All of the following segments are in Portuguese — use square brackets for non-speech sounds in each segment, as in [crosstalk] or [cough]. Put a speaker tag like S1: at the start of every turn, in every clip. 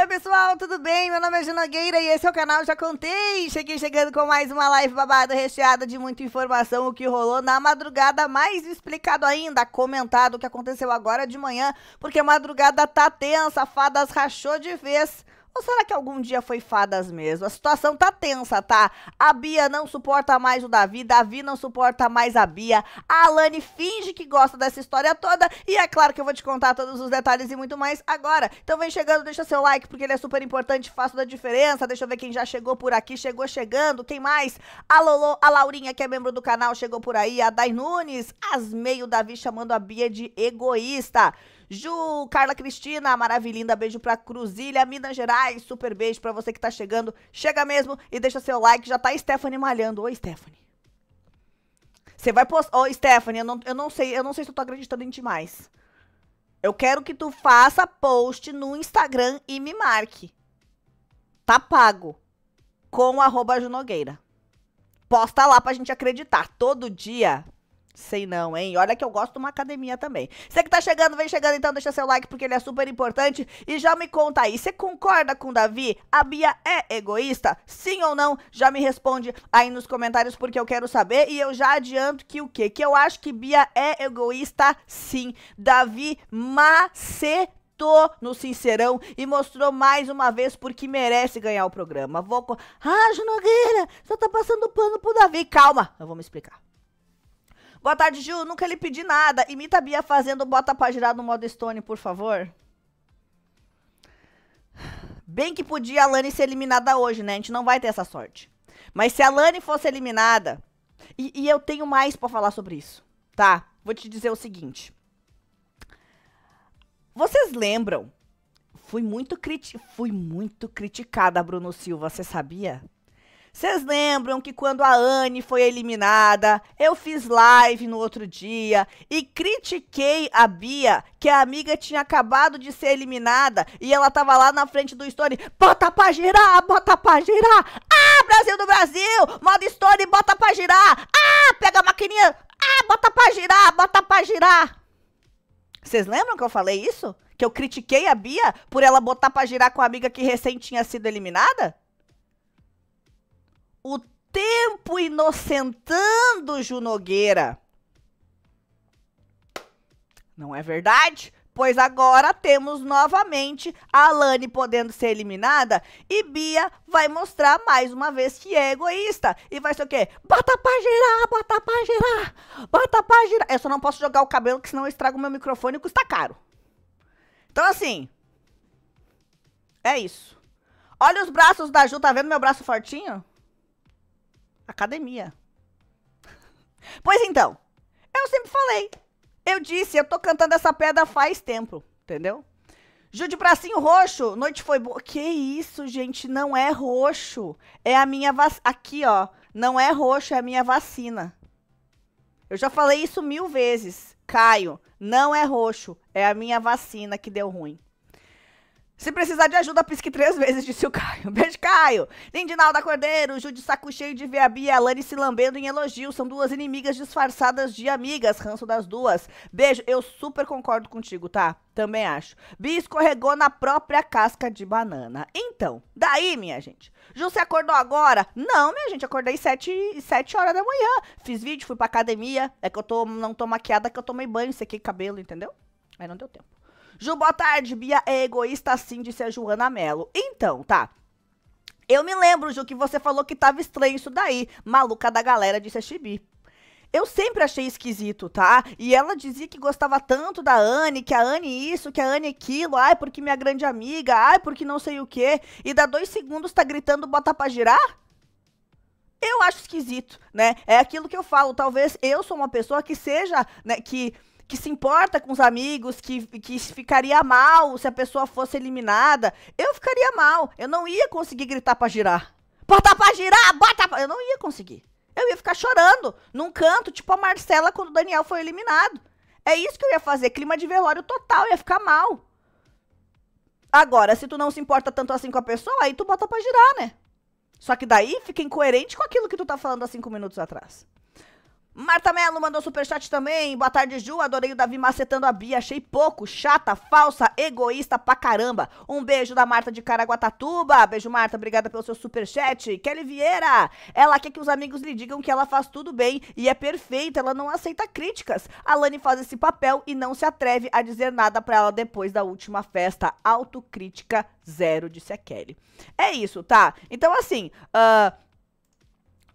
S1: Oi, pessoal, tudo bem? Meu nome é Junogueira e esse é o canal Já Contei. Cheguei chegando com mais uma live babada recheada de muita informação, o que rolou na madrugada, mais explicado ainda, comentado o que aconteceu agora de manhã, porque a madrugada tá tensa, fadas rachou de vez ou será que algum dia foi fadas mesmo? A situação tá tensa, tá? A Bia não suporta mais o Davi, Davi não suporta mais a Bia. A Alane finge que gosta dessa história toda e é claro que eu vou te contar todos os detalhes e muito mais agora. Então vem chegando, deixa seu like porque ele é super importante, faz toda a diferença. Deixa eu ver quem já chegou por aqui, chegou chegando. Quem mais? A Lolo, a Laurinha que é membro do canal chegou por aí, a Dai Nunes, Asmei, o Davi chamando a Bia de egoísta. Ju, Carla Cristina, maravilhinda, beijo pra Cruzilha, Minas Gerais, super beijo pra você que tá chegando. Chega mesmo e deixa seu like, já tá Stephanie malhando. Oi, Stephanie. Você vai postar... Ô, oh, Stephanie, eu não, eu não sei, eu não sei se eu tô acreditando em ti mais. Eu quero que tu faça post no Instagram e me marque. Tá pago. Com arroba Junogueira. Posta lá pra gente acreditar. Todo dia Sei não, hein? Olha que eu gosto de uma academia também. Você que tá chegando, vem chegando então, deixa seu like porque ele é super importante. E já me conta aí, você concorda com o Davi? A Bia é egoísta? Sim ou não? Já me responde aí nos comentários porque eu quero saber. E eu já adianto que o quê? Que eu acho que Bia é egoísta sim. Davi maceta no Sincerão e mostrou mais uma vez porque merece ganhar o programa. Vou. Ah, Junogueira, você tá passando pano pro Davi. Calma, eu vou me explicar. Boa tarde, Gil. Nunca lhe pedi nada. Imita a Bia fazendo bota pra girar no modo Stone, por favor. Bem que podia a Lani ser eliminada hoje, né? A gente não vai ter essa sorte. Mas se a Lani fosse eliminada. E, e eu tenho mais para falar sobre isso, tá? Vou te dizer o seguinte. Vocês lembram? Fui muito, criti fui muito criticada, Bruno Silva, você sabia? Vocês lembram que quando a Anne foi eliminada, eu fiz live no outro dia e critiquei a Bia, que a amiga tinha acabado de ser eliminada e ela tava lá na frente do Stone, bota pra girar, bota pra girar. Ah, Brasil do Brasil, modo Stone, bota pra girar. Ah, pega a maquininha. Ah, bota pra girar, bota pra girar. Vocês lembram que eu falei isso? Que eu critiquei a Bia por ela botar pra girar com a amiga que recém tinha sido eliminada? o tempo inocentando Junogueira, Nogueira. Não é verdade? Pois agora temos novamente a Alane podendo ser eliminada e Bia vai mostrar mais uma vez que é egoísta. E vai ser o quê? Bota pra girar, bota pra girar, bota pra girar. Eu só não posso jogar o cabelo, que senão eu estrago meu microfone e custa caro. Então assim, é isso. Olha os braços da Ju, tá vendo meu braço fortinho? academia. [laughs] Pois então, eu sempre falei. Eu disse, eu tô cantando essa pedra faz tempo, entendeu? Jude de bracinho roxo, noite foi boa. Que isso, gente, não é roxo. É a minha vacina. Aqui, ó. Não é roxo, é a minha vacina. Eu já falei isso mil vezes. Caio, não é roxo, é a minha vacina que deu ruim. Se precisar de ajuda, pisque três vezes, disse o Caio. [laughs] Beijo, Caio. Lindinalda Cordeiro, Ju de saco cheio de ver a Bia e a Lani se lambendo em elogio. São duas inimigas disfarçadas de amigas. Ranço das duas. Beijo, eu super concordo contigo, tá? Também acho. Bia escorregou na própria casca de banana. Então, daí, minha gente. Ju, você acordou agora? Não, minha gente, acordei sete, sete horas da manhã. Fiz vídeo, fui pra academia. É que eu tô, não tô maquiada, é que eu tomei banho, sequei cabelo, entendeu? Aí não deu tempo. Ju, boa tarde. Bia é egoísta assim, disse a Joana Mello. Então, tá. Eu me lembro, Ju, que você falou que tava estranho isso daí. Maluca da galera, disse a Chibi. Eu sempre achei esquisito, tá? E ela dizia que gostava tanto da Anne, que a Anne isso, que a Anne aquilo, ai, porque minha grande amiga, ai, porque não sei o quê. E dá dois segundos tá gritando bota pra girar? Eu acho esquisito, né? É aquilo que eu falo. Talvez eu sou uma pessoa que seja, né, que que se importa com os amigos, que, que ficaria mal se a pessoa fosse eliminada. Eu ficaria mal. Eu não ia conseguir gritar para girar. Bota pra girar, bota pra... Eu não ia conseguir. Eu ia ficar chorando num canto, tipo a Marcela quando o Daniel foi eliminado. É isso que eu ia fazer. Clima de velório total, ia ficar mal. Agora, se tu não se importa tanto assim com a pessoa, aí tu bota pra girar, né? Só que daí fica incoerente com aquilo que tu tá falando há cinco minutos atrás. Marta Mello mandou superchat também. Boa tarde, Ju. Adorei o Davi macetando a Bia. Achei pouco. Chata, falsa, egoísta pra caramba. Um beijo da Marta de Caraguatatuba. Beijo, Marta. Obrigada pelo seu superchat. Kelly Vieira. Ela quer que os amigos lhe digam que ela faz tudo bem e é perfeita. Ela não aceita críticas. A Lani faz esse papel e não se atreve a dizer nada pra ela depois da última festa. Autocrítica zero, disse a Kelly. É isso, tá? Então, assim. Uh, ah,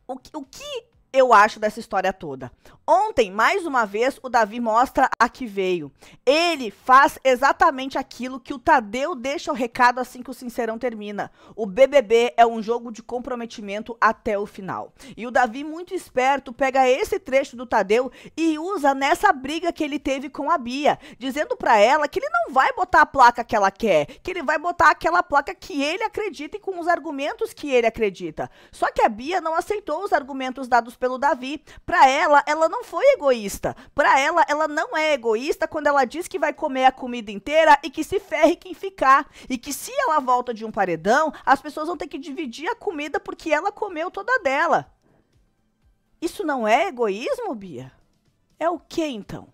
S1: o, o que eu acho dessa história toda? Ontem, mais uma vez, o Davi mostra a que veio. Ele faz exatamente aquilo que o Tadeu deixa o recado assim que o Sincerão termina. O BBB é um jogo de comprometimento até o final. E o Davi, muito esperto, pega esse trecho do Tadeu e usa nessa briga que ele teve com a Bia, dizendo para ela que ele não vai botar a placa que ela quer, que ele vai botar aquela placa que ele acredita e com os argumentos que ele acredita. Só que a Bia não aceitou os argumentos dados pelo Davi. Para ela, ela não foi egoísta. Para ela, ela não é egoísta quando ela diz que vai comer a comida inteira e que se ferre quem ficar. E que se ela volta de um paredão, as pessoas vão ter que dividir a comida porque ela comeu toda dela. Isso não é egoísmo, Bia? É o que então?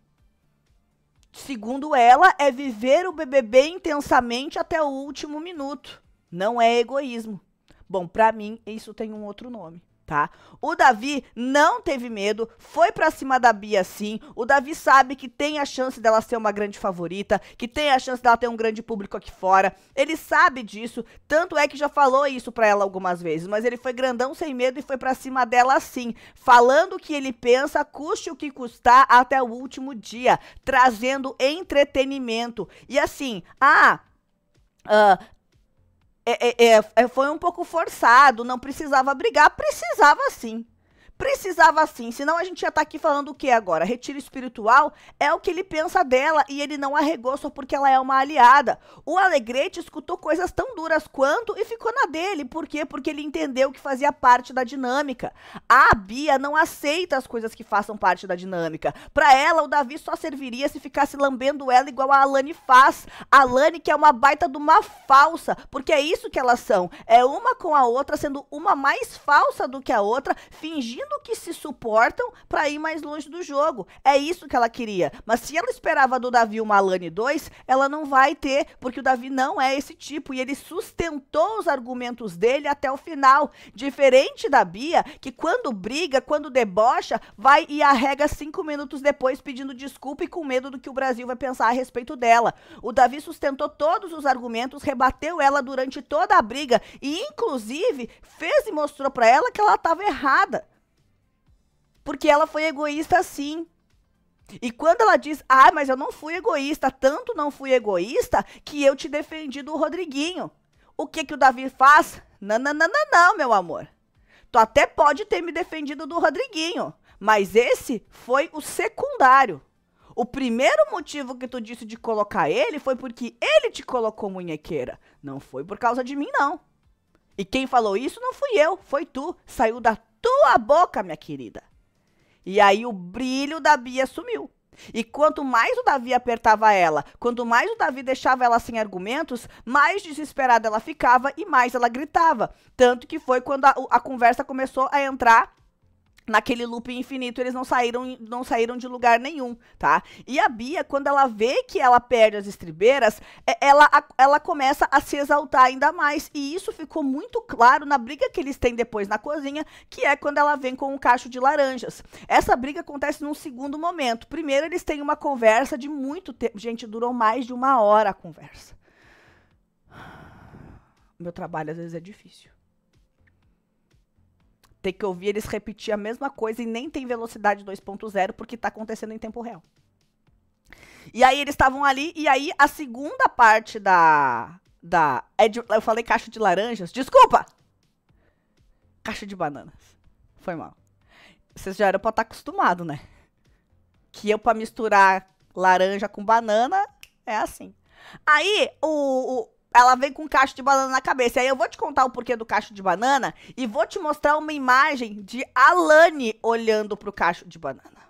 S1: Segundo ela, é viver o BBB intensamente até o último minuto. Não é egoísmo. Bom, para mim, isso tem um outro nome. Tá? O Davi não teve medo, foi para cima da Bia sim. O Davi sabe que tem a chance dela ser uma grande favorita, que tem a chance dela ter um grande público aqui fora. Ele sabe disso, tanto é que já falou isso para ela algumas vezes, mas ele foi grandão sem medo e foi para cima dela sim, falando o que ele pensa, custe o que custar até o último dia, trazendo entretenimento. E assim, ah, Uh, é é, é, é, foi um pouco forçado, não precisava brigar, precisava sim. Precisava sim, senão a gente ia estar tá aqui falando o que agora? Retiro espiritual é o que ele pensa dela e ele não arregou só porque ela é uma aliada. O Alegrete escutou coisas tão duras quanto e ficou na dele. Por quê? Porque ele entendeu que fazia parte da dinâmica. A Bia não aceita as coisas que façam parte da dinâmica. Para ela, o Davi só serviria se ficasse lambendo ela igual a Alane faz. A Alane que é uma baita de uma falsa, porque é isso que elas são. É uma com a outra, sendo uma mais falsa do que a outra, fingindo do que se suportam para ir mais longe do jogo. É isso que ela queria. Mas se ela esperava do Davi uma Alane 2, ela não vai ter, porque o Davi não é esse tipo. E ele sustentou os argumentos dele até o final. Diferente da Bia, que quando briga, quando debocha, vai e arrega cinco minutos depois pedindo desculpa e com medo do que o Brasil vai pensar a respeito dela. O Davi sustentou todos os argumentos, rebateu ela durante toda a briga e, inclusive, fez e mostrou para ela que ela estava errada. Porque ela foi egoísta sim. E quando ela diz, ah, mas eu não fui egoísta, tanto não fui egoísta que eu te defendi do Rodriguinho. O que que o Davi faz? Não, não, não, não, não, meu amor. Tu até pode ter me defendido do Rodriguinho, mas esse foi o secundário. O primeiro motivo que tu disse de colocar ele foi porque ele te colocou munhequeira. Não foi por causa de mim, não. E quem falou isso não fui eu, foi tu. Saiu da tua boca, minha querida. E aí o brilho da Bia sumiu. E quanto mais o Davi apertava ela, quanto mais o Davi deixava ela sem argumentos, mais desesperada ela ficava e mais ela gritava. Tanto que foi quando a, a conversa começou a entrar naquele loop infinito, eles não saíram, não saíram de lugar nenhum, tá? E a Bia, quando ela vê que ela perde as estribeiras, é, ela, ela começa a se exaltar ainda mais. E isso ficou muito claro na briga que eles têm depois na cozinha, que é quando ela vem com um cacho de laranjas. Essa briga acontece num segundo momento. Primeiro, eles têm uma conversa de muito tempo. Gente, durou mais de uma hora a conversa. Meu trabalho às vezes é difícil ter que ouvir eles repetir a mesma coisa e nem tem velocidade 2.0 porque está acontecendo em tempo real. E aí eles estavam ali, e aí a segunda parte da. da é de, eu falei caixa de laranjas. Desculpa! Caixa de bananas. Foi mal. Vocês já eram pra estar tá acostumado, né? Que eu, pra misturar laranja com banana, é assim. Aí, o, o ela vem com um cacho de banana na cabeça. E aí eu vou te contar o porquê do cacho de banana e vou te mostrar uma imagem de Alane olhando pro cacho de banana.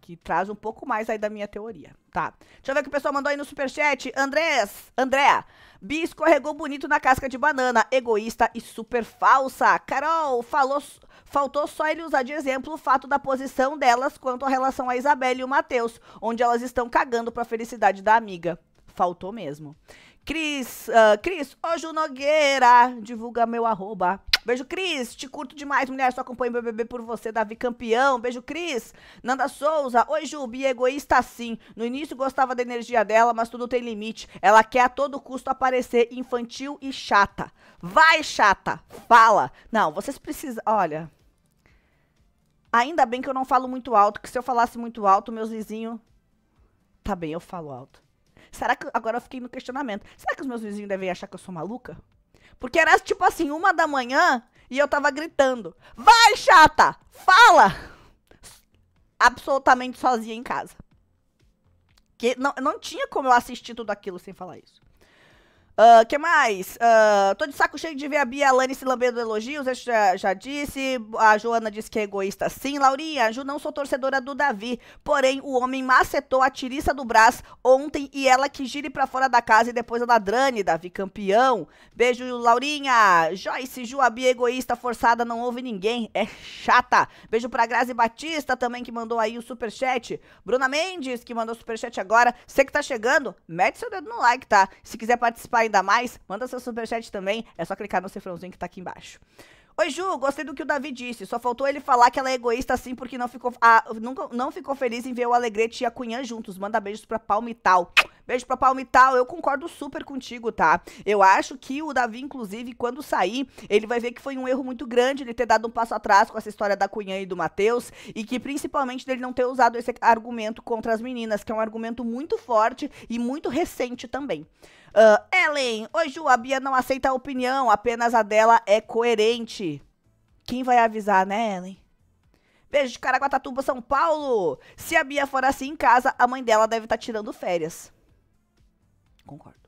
S1: Que traz um pouco mais aí da minha teoria, tá? Deixa eu ver o que o pessoal mandou aí no superchat. Andrés, Andréa, Bi escorregou bonito na casca de banana, egoísta e super falsa. Carol, falou, faltou só ele usar de exemplo o fato da posição delas quanto à relação a Isabelle e o Matheus, onde elas estão cagando pra felicidade da amiga faltou mesmo. Cris, uh, Cris, hoje o Nogueira, divulga meu arroba. Beijo, Cris, te curto demais, mulher, só acompanho o BBB por você, Davi Campeão. Beijo, Cris. Nanda Souza, oi, Jubi, egoísta sim. No início gostava da energia dela, mas tudo tem limite. Ela quer a todo custo aparecer infantil e chata. Vai, chata, fala. Não, vocês precisam, olha... Ainda bem que eu não falo muito alto, que se eu falasse muito alto, meus vizinhos... Tá bem, eu falo alto. Será que. Agora eu fiquei no questionamento. Será que os meus vizinhos devem achar que eu sou maluca? Porque era tipo assim, uma da manhã e eu tava gritando: Vai, chata! Fala! Absolutamente sozinha em casa. Que não, não tinha como eu assistir tudo aquilo sem falar isso. Uh, que mais? Uh, tô de saco cheio de ver a Bia Alane se lambendo elogios, eu já, já disse. A Joana disse que é egoísta sim. Laurinha, Ju, não sou torcedora do Davi. Porém, o homem macetou a tiriça do Brás ontem e ela que gire para fora da casa e depois a Ladrane, Davi campeão. Beijo, Laurinha. Joyce, Ju, a Bia é egoísta, forçada, não ouve ninguém. É chata. Beijo pra Grazi Batista também, que mandou aí o superchat. Bruna Mendes, que mandou o superchat agora. Você que tá chegando, mete seu dedo no like, tá? Se quiser participar ainda mais, manda seu superchat também. É só clicar no cifrãozinho que tá aqui embaixo. Oi, Ju, gostei do que o Davi disse. Só faltou ele falar que ela é egoísta assim porque não ficou, ah, nunca, não ficou feliz em ver o Alegrete e a Cunhã juntos. Manda beijos pra Palmital. Beijo pra Palmital. Eu concordo super contigo, tá? Eu acho que o Davi, inclusive, quando sair, ele vai ver que foi um erro muito grande ele ter dado um passo atrás com essa história da Cunhã e do Matheus e que principalmente dele não ter usado esse argumento contra as meninas, que é um argumento muito forte e muito recente também. Uh, Ellen, hoje a Bia não aceita a opinião, apenas a dela é coerente. Quem vai avisar, né, Ellen? Beijo de Caraguatatuba, São Paulo. Se a Bia for assim em casa, a mãe dela deve estar tá tirando férias. Concordo.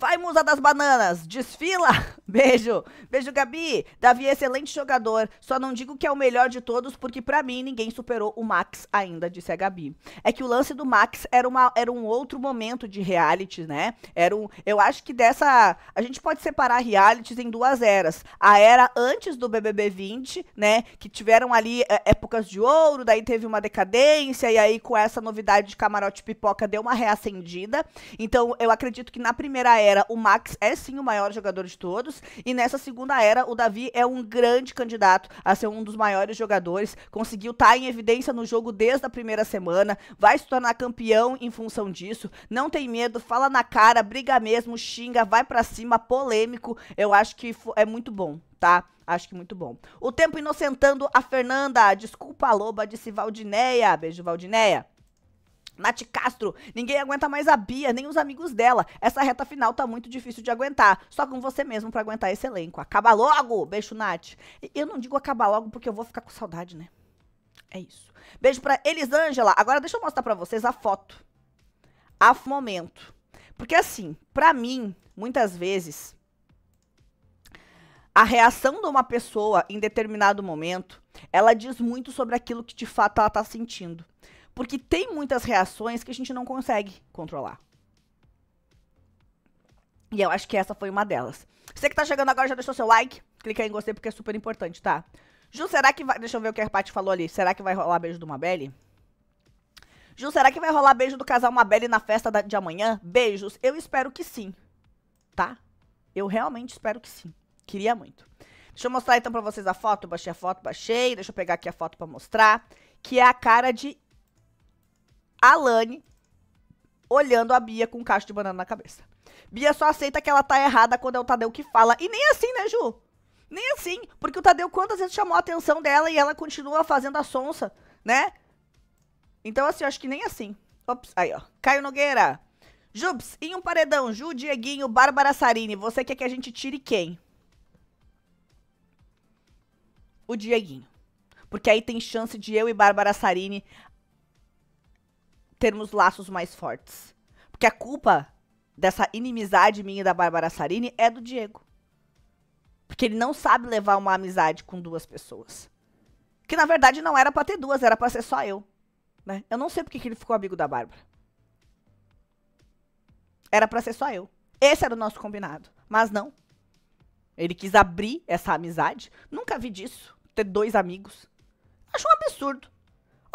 S1: Vai, Musa das Bananas, desfila! [laughs] Beijo! Beijo, Gabi! Davi é excelente jogador, só não digo que é o melhor de todos, porque para mim ninguém superou o Max ainda, disse a Gabi. É que o lance do Max era, uma, era um outro momento de reality, né? Era um, eu acho que dessa. A gente pode separar realities em duas eras. A era antes do BBB 20, né? Que tiveram ali é, épocas de ouro, daí teve uma decadência, e aí com essa novidade de camarote pipoca deu uma reacendida. Então eu acredito que na primeira era era, o Max é sim o maior jogador de todos, e nessa segunda era, o Davi é um grande candidato a ser um dos maiores jogadores, conseguiu estar tá em evidência no jogo desde a primeira semana, vai se tornar campeão em função disso, não tem medo, fala na cara, briga mesmo, xinga, vai para cima, polêmico, eu acho que é muito bom tá? Acho que muito bom. O tempo inocentando a Fernanda. Desculpa, a Loba, disse Valdineia. Beijo, Valdineia. Nath Castro, ninguém aguenta mais a Bia, nem os amigos dela. Essa reta final tá muito difícil de aguentar. Só com você mesmo para aguentar esse elenco. Acaba logo! Beijo, Nath. eu não digo acaba logo porque eu vou ficar com saudade, né? É isso. Beijo pra Elisângela. Agora deixa eu mostrar para vocês a foto. A momento. Porque assim, para mim, muitas vezes, a reação de uma pessoa em determinado momento, ela diz muito sobre aquilo que de fato ela tá sentindo. Porque tem muitas reações que a gente não consegue controlar. E eu acho que essa foi uma delas. Você que tá chegando agora, já deixou seu like. Clica aí em gostei porque é super importante, tá? Ju, será que vai... Deixa eu ver o que a Paty falou ali. Será que vai rolar beijo do Mabelle? Ju, será que vai rolar beijo do casal Mabelle na festa da... de amanhã? Beijos. Eu espero que sim, tá? Eu realmente espero que sim. Queria muito. Deixa eu mostrar então pra vocês a foto. baixei a foto, baixei. Deixa eu pegar aqui a foto pra mostrar. Que é a cara de Alane olhando a Bia com um cacho de banana na cabeça. Bia só aceita que ela tá errada quando é o Tadeu que fala. E nem assim, né, Ju? Nem assim, porque o Tadeu quantas vezes chamou a atenção dela e ela continua fazendo a sonsa, né? Então, assim, acho que nem assim. Ops, aí, ó. Caio Nogueira. Jubs, em um paredão, Ju, Dieguinho, Bárbara Sarini, você quer que a gente tire quem? O Dieguinho. Porque aí tem chance de eu e Bárbara Sarini termos laços mais fortes. Porque a culpa dessa inimizade minha e da Bárbara Sarini é do Diego. Porque ele não sabe levar uma amizade com duas pessoas. Que na verdade não era para ter duas, era para ser só eu. Né? Eu não sei porque que ele ficou amigo da Bárbara. Era para ser só eu. Esse era o nosso combinado. Mas não. Ele quis abrir essa amizade. Nunca vi disso. Ter dois amigos. Acho um absurdo.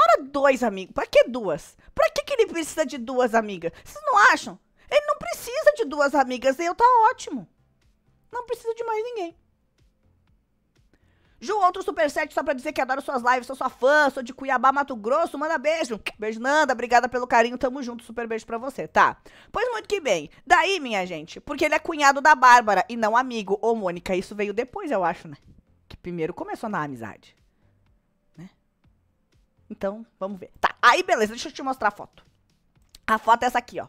S1: Ora, dois amigos. Pra que duas? Pra que, que ele precisa de duas amigas? Vocês não acham? Ele não precisa de duas amigas. Eu tá ótimo. Não precisa de mais ninguém. Ju, outro superchat só pra dizer que adoro suas lives, sou sua fã, sou de Cuiabá, Mato Grosso, manda beijo. Beijo, Nanda, obrigada pelo carinho, tamo junto, super beijo pra você, tá? Pois muito que bem. Daí, minha gente, porque ele é cunhado da Bárbara e não amigo. Ô, Mônica, isso veio depois, eu acho, né? Que primeiro começou na amizade. Então, vamos ver. Tá, aí beleza, deixa eu te mostrar a foto. A foto é essa aqui, ó.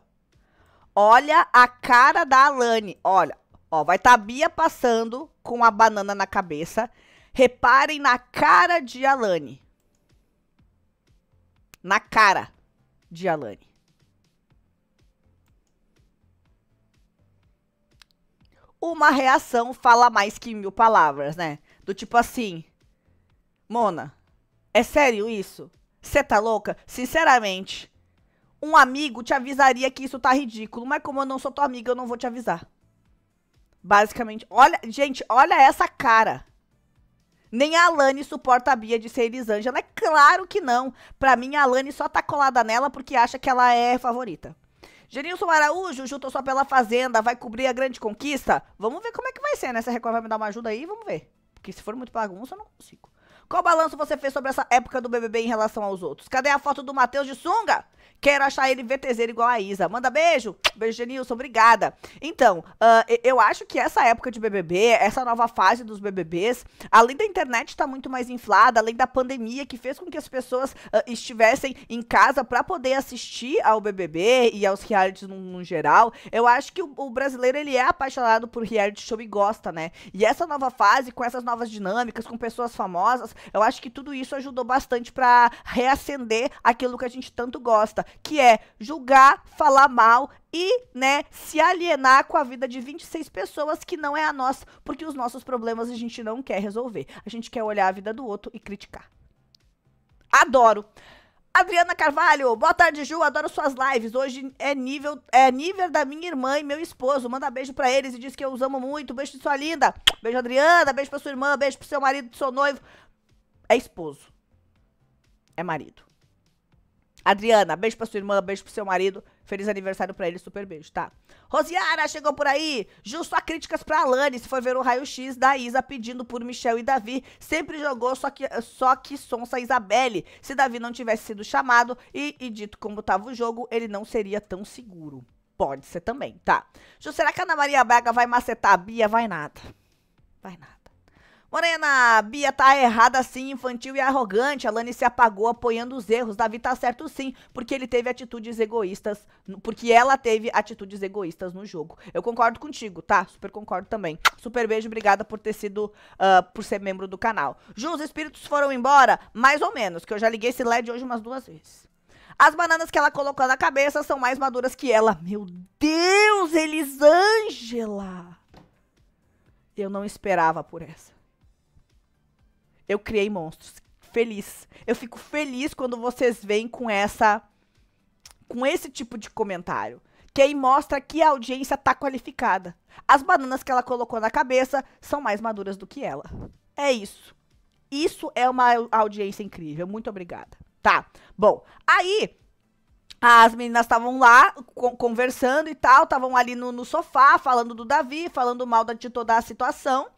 S1: Olha a cara da Alane, olha. Ó, vai estar tá a Bia passando com a banana na cabeça. Reparem na cara de Alane. Na cara de Alane. Uma reação fala mais que mil palavras, né? Do tipo assim, Mona, é sério isso? Você tá louca? Sinceramente, um amigo te avisaria que isso tá ridículo, mas como eu não sou tua amiga, eu não vou te avisar. Basicamente, olha, gente, olha essa cara. Nem a Alane suporta a Bia de ser Elisângela. É claro que não. Pra mim, a Alane só tá colada nela porque acha que ela é favorita. Genilson Araújo, juntou só pela Fazenda, vai cobrir a grande conquista? Vamos ver como é que vai ser, né? Se a Record vai me dar uma ajuda aí, vamos ver. Porque se for muito bagunça, eu não consigo. Qual balanço você fez sobre essa época do BBB em relação aos outros? Cadê a foto do Matheus de sunga? Quero achar ele VTZ igual a Isa. Manda beijo. Beijo, Genilson. Obrigada. Então, uh, eu acho que essa época de BBB, essa nova fase dos BBBs, além da internet estar tá muito mais inflada, além da pandemia que fez com que as pessoas uh, estivessem em casa para poder assistir ao BBB e aos realities no, no geral, eu acho que o, o, brasileiro ele é apaixonado por reality show e gosta, né? E essa nova fase, com essas novas dinâmicas, com pessoas famosas, eu acho que tudo isso ajudou bastante para reacender aquilo que a gente tanto gosta, que é julgar, falar mal e, né, se alienar com a vida de 26 pessoas que não é a nossa, porque os nossos problemas a gente não quer resolver. A gente quer olhar a vida do outro e criticar. Adoro. Adriana Carvalho, boa tarde, Ju. Adoro suas lives. Hoje é nível é nível da minha irmã e meu esposo. Manda beijo para eles e diz que eu os amo muito. Beijo de sua linda. Beijo, Adriana. Beijo pra sua irmã. Beijo pro seu marido, e seu noivo é esposo. É marido. Adriana, beijo pra sua irmã, beijo pro seu marido. Feliz aniversário pra ele, super beijo, tá? Rosiara, chegou por aí. Ju, só críticas pra Alane. Se for ver o raio-x da Isa pedindo por Michel e Davi. Sempre jogou, só que, só que sonsa Isabelle. Se Davi não tivesse sido chamado e, e dito como tava o jogo, ele não seria tão seguro. Pode ser também, tá? Ju, será que a Ana Maria Braga vai macetar a Bia? Vai nada. Vai nada. Morena, Bia tá errada sim, infantil e arrogante. Alane se apagou apoiando os erros. Davi tá certo sim, porque ele teve atitudes egoístas, porque ela teve atitudes egoístas no jogo. Eu concordo contigo, tá? Super concordo também. Super beijo, obrigada por ter sido, uh, por ser membro do canal. Ju, os espíritos foram embora? Mais ou menos, que eu já liguei esse LED hoje umas duas vezes. As bananas que ela colocou na cabeça são mais maduras que ela. Meu Deus, Elisângela! Eu não esperava por essa. Eu criei monstros. Feliz. Eu fico feliz quando vocês vêm com essa. com esse tipo de comentário. Que aí mostra que a audiência tá qualificada. As bananas que ela colocou na cabeça são mais maduras do que ela. É isso. Isso é uma audiência incrível. Muito obrigada. Tá. Bom, aí as meninas estavam lá conversando e tal, estavam ali no, no, sofá falando do Davi, falando mal da, de toda a situação.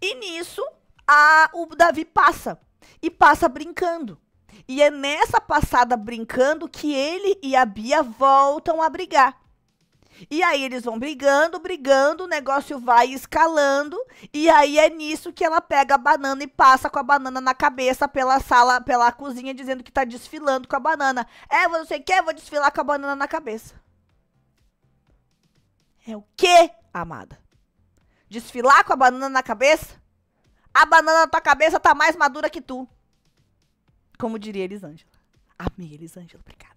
S1: E nisso, a, o Davi passa. E passa brincando. E é nessa passada brincando que ele e a Bia voltam a brigar. E aí eles vão brigando, brigando, o negócio vai escalando, e aí é nisso que ela pega a banana e passa com a banana na cabeça pela sala, pela cozinha, dizendo que tá desfilando com a banana. É, você quer? Vou desfilar com a banana na cabeça. É o quê, amada? Desfilar com a banana na cabeça? A banana na tua cabeça tá mais madura que tu. Como diria Elisângela. Amei, Elisângela, obrigada.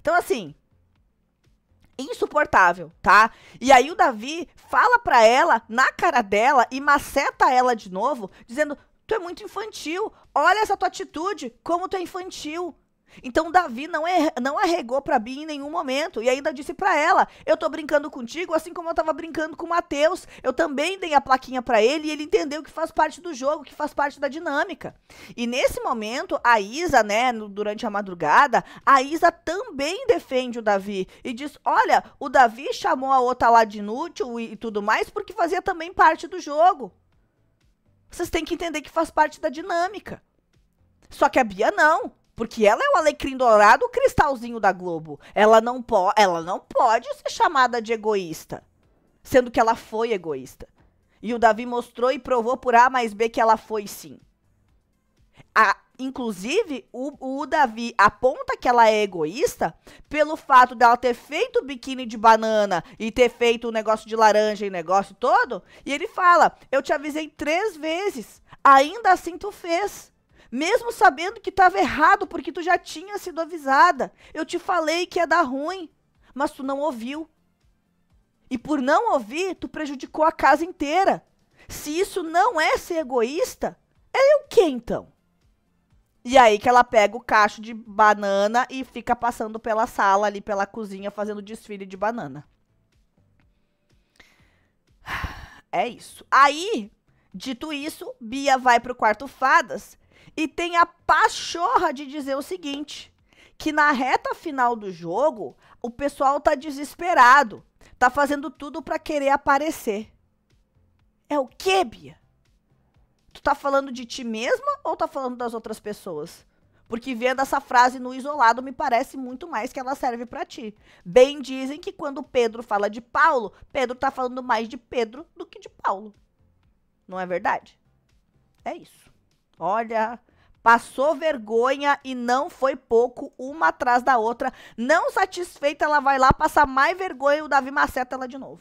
S1: Então, assim, insuportável, tá? E aí o Davi fala pra ela, na cara dela, e maceta ela de novo, dizendo: Tu é muito infantil, olha essa tua atitude, como tu é infantil. Então Davi não, er, não arregou para Bia em nenhum momento e ainda disse para ela: "Eu tô brincando contigo, assim como eu tava brincando com Mateus. Eu também dei a plaquinha para ele e ele entendeu que faz parte do jogo, que faz parte da dinâmica". E nesse momento, a Isa, né, no, durante a madrugada, a Isa também defende o Davi e diz: "Olha, o Davi chamou a outra lá de inútil e, e tudo mais porque fazia também parte do jogo". Vocês têm que entender que faz parte da dinâmica. Só que a Bia não. Porque ela é o alecrim dourado, o cristalzinho da Globo. Ela não, po ela não pode ser chamada de egoísta, sendo que ela foi egoísta. E o Davi mostrou e provou por A mais B que ela foi sim. A, inclusive, o, o Davi aponta que ela é egoísta pelo fato dela ter feito o biquíni de banana e ter feito o negócio de laranja e negócio todo. E ele fala: Eu te avisei três vezes, ainda assim tu fez mesmo sabendo que estava errado, porque tu já tinha sido avisada. Eu te falei que ia dar ruim, mas tu não ouviu. E por não ouvir, tu prejudicou a casa inteira. Se isso não é ser egoísta, é o que então? E aí que ela pega o cacho de banana e fica passando pela sala ali, pela cozinha, fazendo desfile de banana. [sighs] É isso. Aí, dito isso, Bia vai pro quarto Fadas e tem a pachorra de dizer o seguinte: que na reta final do jogo, o pessoal tá desesperado. Tá fazendo tudo para querer aparecer. É o quê, Bia? Tu tá falando de ti mesma ou tá falando das outras pessoas? Porque vendo essa frase no isolado, me parece muito mais que ela serve para ti. Bem dizem que quando Pedro fala de Paulo, Pedro tá falando mais de Pedro do que de Paulo. Não é verdade? É isso. Olha, passou vergonha e não foi pouco, uma atrás da outra. Não satisfeita, ela vai lá passar mais vergonha e o Davi maceta ela de novo.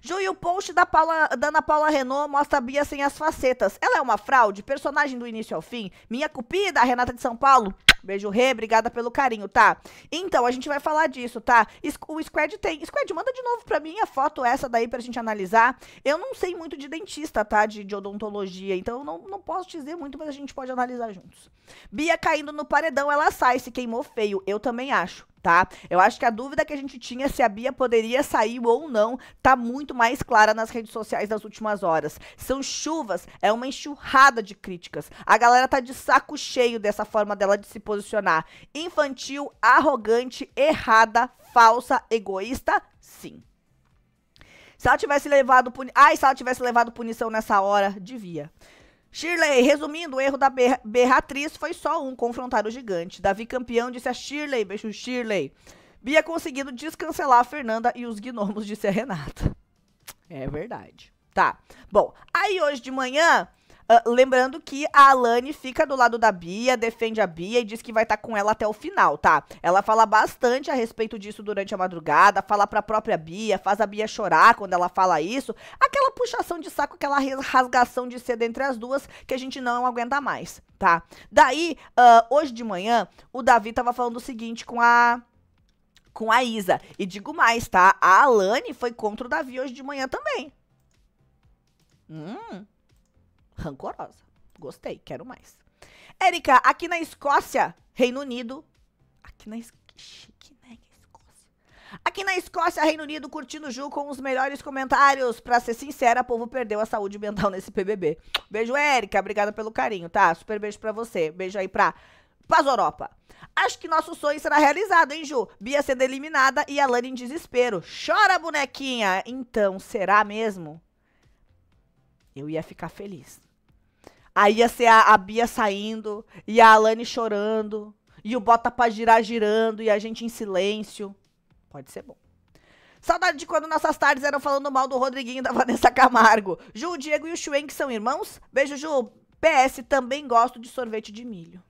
S1: Ju, e o post da, Paula, da Ana Paula Renault mostra a Bia sem as facetas. Ela é uma fraude, personagem do início ao fim. Minha cupida, Renata de São Paulo, Beijo, Rê. Obrigada pelo carinho, tá? Então, a gente vai falar disso, tá? O Squad tem. Squad, manda de novo pra mim a foto essa daí pra gente analisar. Eu não sei muito de dentista, tá? De, de odontologia. Então, eu não, não posso dizer muito, mas a gente pode analisar juntos. Bia caindo no paredão, ela sai, se queimou feio. Eu também acho. Tá? Eu acho que a dúvida que a gente tinha se a Bia poderia sair ou não tá muito mais clara nas redes sociais das últimas horas. São chuvas, é uma enxurrada de críticas. A galera tá de saco cheio dessa forma dela de se posicionar posicionar. Infantil, arrogante, errada, falsa, egoísta, sim. Se ela tivesse levado puni... Ai, se ela tivesse levado punição nessa hora, devia. Shirley, resumindo, o erro da Beatriz foi só um, confrontar o gigante. Davi campeão disse a Shirley, beijo Shirley. Bia conseguindo descancelar a Fernanda e os gnomos, disse a Renata. É verdade. Tá. Bom, aí hoje de manhã, ah, lembrando que a Alane fica do lado da Bia, defende a Bia e diz que vai estar tá com ela até o final, tá? Ela fala bastante a respeito disso durante a madrugada, fala pra própria Bia, faz a Bia chorar quando ela fala isso. Aquela puxação de saco, aquela rasgação de seda entre as duas que a gente não aguenta mais, tá? Daí, uh, hoje de manhã, o Davi tava falando o seguinte com a com a Isa. E digo mais, tá? A Alane foi contra o Davi hoje de manhã também. Hum rancorosa. Gostei, quero mais. Érica, aqui na Escócia, Reino Unido. Aqui na né, Escócia. Aqui na Escócia, Reino Unido, curtindo o Ju com os melhores comentários. Pra ser sincera, o povo perdeu a saúde mental nesse PBB. Beijo, Érica. Obrigada pelo carinho, tá? Super beijo pra você. Beijo aí pra Paz Europa. Acho que nosso sonho será realizado, hein, Ju? Bia sendo eliminada e Alane em desespero. Chora, bonequinha! Então, será mesmo? Eu ia ficar feliz. Aí ia ser a, a Bia saindo, e a Alane chorando, e o Bota pra girar girando, e a gente em silêncio. Pode ser bom. Saudade de quando nossas tardes eram falando mal do Rodriguinho da [laughs] Vanessa Camargo. Ju, o Diego e o Chuen que são irmãos. Beijo, Ju. PS, também gosto de sorvete de milho.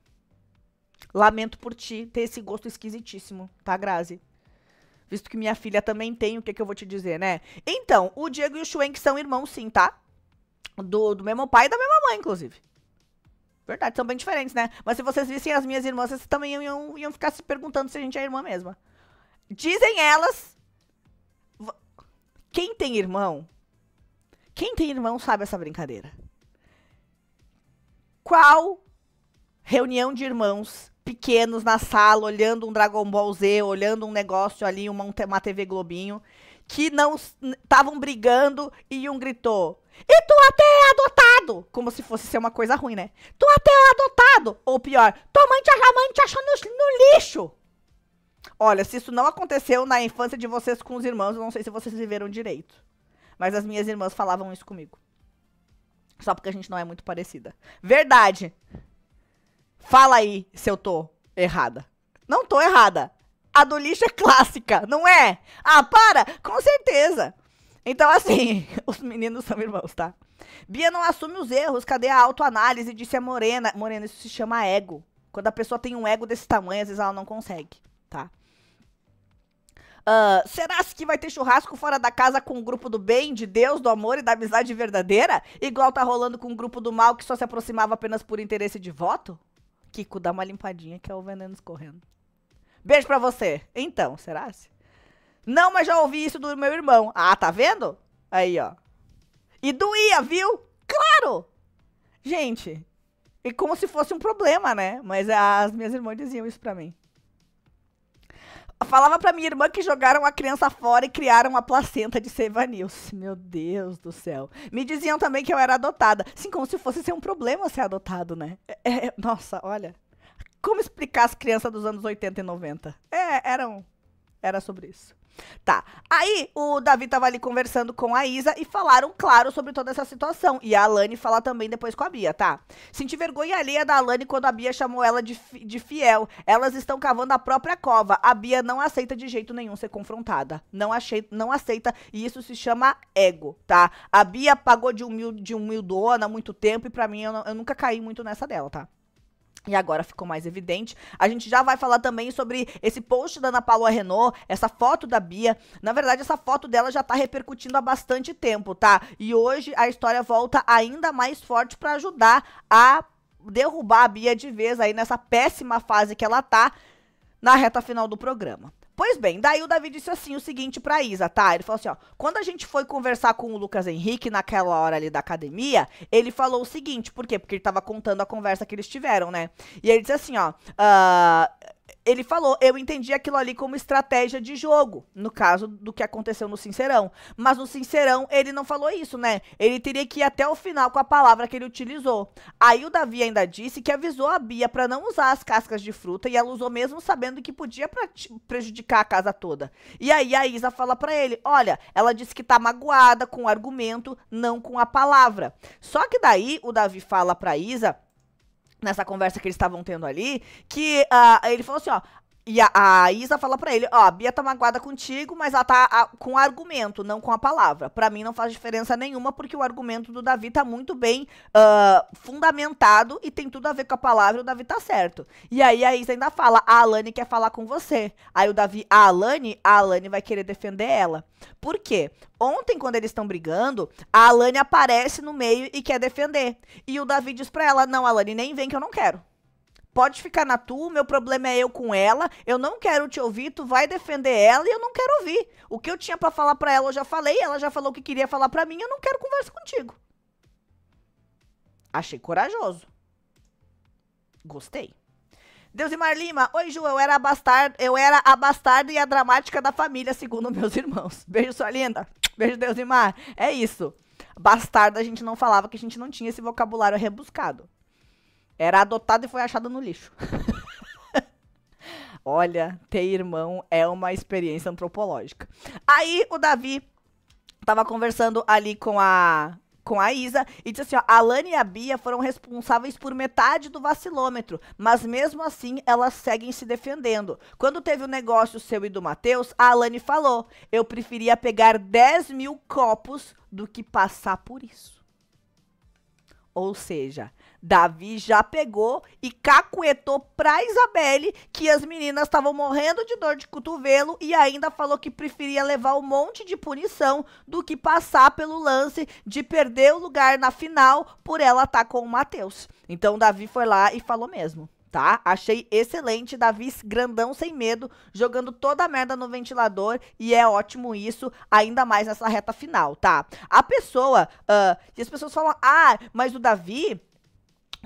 S1: Lamento por ti ter esse gosto esquisitíssimo, tá, Grazi? Visto que minha filha também tem, o que, é que eu vou te dizer, né? Então, o Diego e o Chuen que são irmãos, sim, tá? do, do mesmo pai e da mesma mãe, inclusive. Verdade, são bem diferentes, né? Mas se vocês vissem as minhas irmãs, vocês também iam, iam ficar se perguntando se a gente é irmã mesma. Dizem elas. Quem tem irmão? Quem tem irmão sabe essa brincadeira. Qual reunião de irmãos pequenos na sala, olhando um Dragon Ball Z, olhando um negócio ali, uma, uma TV Globinho, que não estavam brigando e um gritou: E tu até é adotado! Como se fosse ser uma coisa ruim, né? Tu até é adotado! Ou pior, tua mãe te, a mãe te achou no, no lixo! Olha, se isso não aconteceu na infância de vocês com os irmãos, eu não sei se vocês viveram direito. Mas as minhas irmãs falavam isso comigo. Só porque a gente não é muito parecida. Verdade! Fala aí se eu tô errada. Não tô errada a do é clássica, não é? Ah, para! Com certeza! Então, assim, [laughs] os meninos são irmãos, tá? Bia não assume os erros, cadê a autoanálise? Disse a Morena. Morena, isso se chama ego. Quando a pessoa tem um ego desse tamanho, às vezes ela não consegue, tá? Uh, será que vai ter churrasco fora da casa com o grupo do bem, de Deus, do amor e da amizade verdadeira? Igual tá rolando com o grupo do mal que só se aproximava apenas por interesse de voto? Kiko, dá uma limpadinha que é o veneno escorrendo. Beijo pra você. Então, será? -se? Não, mas já ouvi isso do meu irmão. Ah, tá vendo? Aí, ó. E doía, viu? Claro! Gente, e como se fosse um problema, né? Mas as minhas irmãs diziam isso pra mim. Falava pra minha irmã que jogaram a criança fora e criaram a placenta de Sevanils. Meu Deus do céu. Me diziam também que eu era adotada. Sim, como se fosse ser um problema ser adotado, né? É, é, é nossa, olha como explicar as crianças dos anos 80 e 90? É, eram. Era sobre isso. Tá. Aí o Davi tava ali conversando com a Isa e falaram, claro, sobre toda essa situação. E a Alane fala também depois com a Bia, tá? Senti vergonha alheia da Alane quando a Bia chamou ela de, fi de fiel. Elas estão cavando a própria cova. A Bia não aceita de jeito nenhum ser confrontada. Não, achei, não aceita e isso se chama ego, tá? A Bia pagou de, humil de humildona há muito tempo e pra mim eu, eu nunca caí muito nessa dela, tá? E agora ficou mais evidente. A gente já vai falar também sobre esse post da Ana Paula Renault, essa foto da Bia. Na verdade, essa foto dela já tá repercutindo há bastante tempo, tá? E hoje a história volta ainda mais forte para ajudar a derrubar a Bia de vez aí nessa péssima fase que ela tá na reta final do programa. Pois bem, daí o Davi disse assim o seguinte pra Isa, tá? Ele falou assim, ó, quando a gente foi conversar com o Lucas Henrique naquela hora ali da academia, ele falou o seguinte, por quê? Porque ele tava contando a conversa que eles tiveram, né? E ele disse assim, ó, uh, ele falou, eu entendi aquilo ali como estratégia de jogo, no caso do que aconteceu no Sincerão. Mas no Sincerão, ele não falou isso, né? Ele teria que ir até o final com a palavra que ele utilizou. Aí o Davi ainda disse que avisou a Bia para não usar as cascas de fruta e ela usou mesmo sabendo que podia prejudicar a casa toda. E aí a Isa fala para ele: "Olha, ela disse que tá magoada com o argumento, não com a palavra". Só que daí o Davi fala para Isa nessa conversa que eles estavam tendo ali, que uh, ele falou assim, ó, e a, a Isa fala para ele, ó, a Bia tá magoada contigo, mas ela tá a, com argumento, não com a palavra. Para mim não faz diferença nenhuma, porque o argumento do Davi tá muito bem uh, fundamentado e tem tudo a ver com a palavra, e o Davi tá certo. E aí a Isa ainda fala, a Alane quer falar com você. Aí o Davi, a Alane, a Alane vai querer defender ela. Por quê? Ontem, quando eles estão brigando, a Alane aparece no meio e quer defender. E o Davi diz pra ela, não, Alane, nem vem que eu não quero pode ficar na tua, meu problema é eu com ela, eu não quero te ouvir, tu vai defender ela e eu não quero ouvir. O que eu tinha para falar para ela, eu já falei, ela já falou o que queria falar para mim, eu não quero conversa contigo. Achei corajoso. Gostei. Deusimar Lima, oi Ju, eu era, a bastardo, eu era a e a dramática da família, segundo [laughs] meus irmãos. Beijo, sua linda. Beijo, Deusimar. É isso. Bastarda a gente não falava que a gente não tinha esse vocabulário rebuscado. Era adotada e foi achada no lixo. [laughs] Olha, ter irmão é uma experiência antropológica. Aí o Davi tava conversando ali com a com a Isa e disse assim: ó, a Lani e a Bia foram responsáveis por metade do vacilômetro, mas mesmo assim elas seguem se defendendo. Quando teve o um negócio seu e do Matheus, a Lani falou: eu preferia pegar 10 mil copos do que passar por isso. Ou seja, Davi já pegou e cacuetou pra Isabelle que as meninas estavam morrendo de dor de cotovelo e ainda falou que preferia levar um monte de punição do que passar pelo lance de perder o lugar na final por ela estar tá com o Matheus. Então Davi foi lá e falou mesmo. Tá? Achei excelente, Davi grandão sem medo, jogando toda a merda no ventilador, e é ótimo isso, ainda mais nessa reta final, tá? A pessoa, uh, e as pessoas falam, ah, mas o Davi,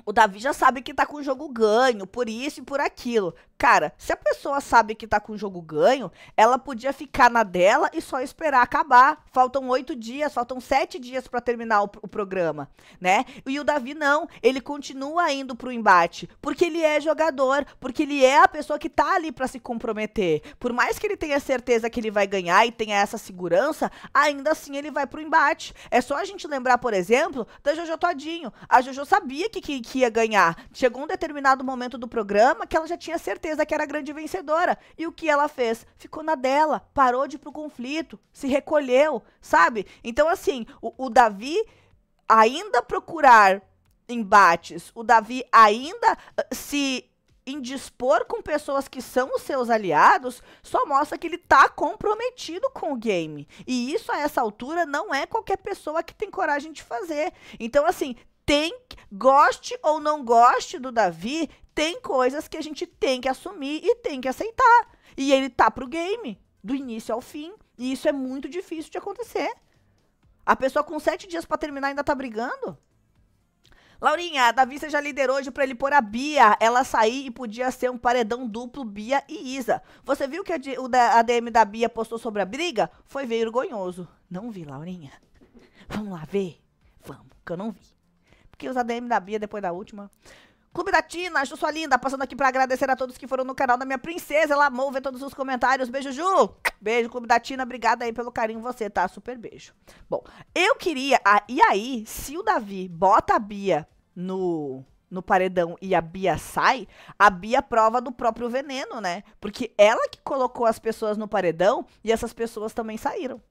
S1: o Davi já sabe que tá com o jogo ganho, por isso e por aquilo. Cara, se a pessoa sabe que tá com o jogo ganho, ela podia ficar na dela e só esperar acabar. Faltam oito dias, faltam sete dias para terminar o, o, programa, né? E o Davi não, ele continua indo pro embate, porque ele é jogador, porque ele é a pessoa que tá ali para se comprometer. Por mais que ele tenha certeza que ele vai ganhar e tenha essa segurança, ainda assim ele vai pro embate. É só a gente lembrar, por exemplo, da Jojo Todinho. A Jojo sabia que, que que ia ganhar. Chegou um determinado momento do programa que ela já tinha certeza que era a grande vencedora. E o que ela fez? Ficou na dela, parou de ir pro conflito, se recolheu, sabe? Então, assim, o, o Davi ainda procurar embates, o Davi ainda ah, se indispor com pessoas que são os seus aliados só mostra que ele tá comprometido com o game. E isso a essa altura não é qualquer pessoa que tem coragem de fazer. Então assim, tem, goste ou não goste do Davi, tem coisas que a gente tem que assumir e tem que aceitar. E ele tá pro game, do início ao fim. E isso é muito difícil de acontecer. A pessoa com sete dias para terminar ainda tá brigando? Laurinha, a Davi você já liderou hoje para ele pôr a Bia. Ela sair e podia ser um paredão duplo Bia e Isa. Você viu que o da, a DM da Bia postou sobre a briga? Foi vergonhoso. Não vi, Laurinha. Vamos lá ver? Vamos, que eu não vi aqui os ADM da Bia depois da última. Clube da Tina, Ju sua linda, passando aqui para agradecer a todos que foram no canal da minha princesa. Ela amou ver todos os comentários. Beijo, Ju. Beijo, Clube da Tina. Obrigada aí pelo carinho você, tá? Super beijo. Bom, eu queria... Ah, e aí, se o Davi bota a Bia no no paredão e a Bia sai, a Bia prova do próprio veneno, né? Porque ela que colocou as pessoas no paredão e essas pessoas também saíram.